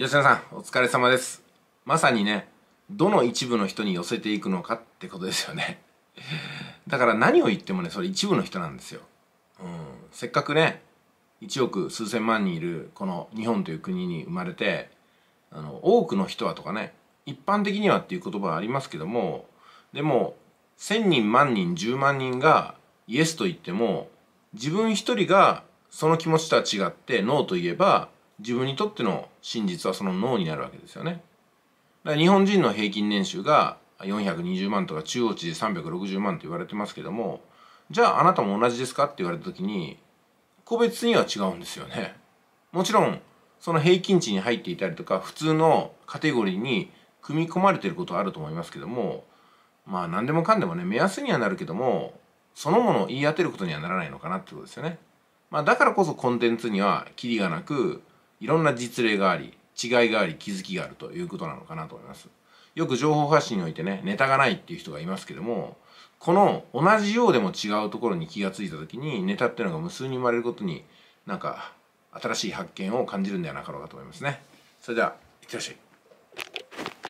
吉田さん、お疲れ様です。まさにね、どの一部の人に寄せていくのかってことですよね。だから何を言ってもね、それ一部の人なんですよ。うん、せっかくね、1億数千万人いるこの日本という国に生まれて、あの、多くの人はとかね、一般的にはっていう言葉はありますけども、でも、1000人、万人、10万人がイエスと言っても、自分一人がその気持ちとは違ってノーと言えば、自分にとっての真実はその脳になるわけですよね。だから日本人の平均年収が420万とか中央値で360万と言われてますけどもじゃああなたも同じですかって言われた時に個別には違うんですよね。もちろんその平均値に入っていたりとか普通のカテゴリーに組み込まれていることはあると思いますけどもまあ何でもかんでもね目安にはなるけどもそのものを言い当てることにはならないのかなってことですよね。まあ、だからこそコンテンツにはキリがなくいろんな実例があり違いがあり気づきがあるということなのかなと思います。よく情報発信においてねネタがないっていう人がいますけどもこの同じようでも違うところに気がついた時にネタっていうのが無数に生まれることになんか新しい発見を感じるんではなかろうかと思いますね。それではいってらっしゃい。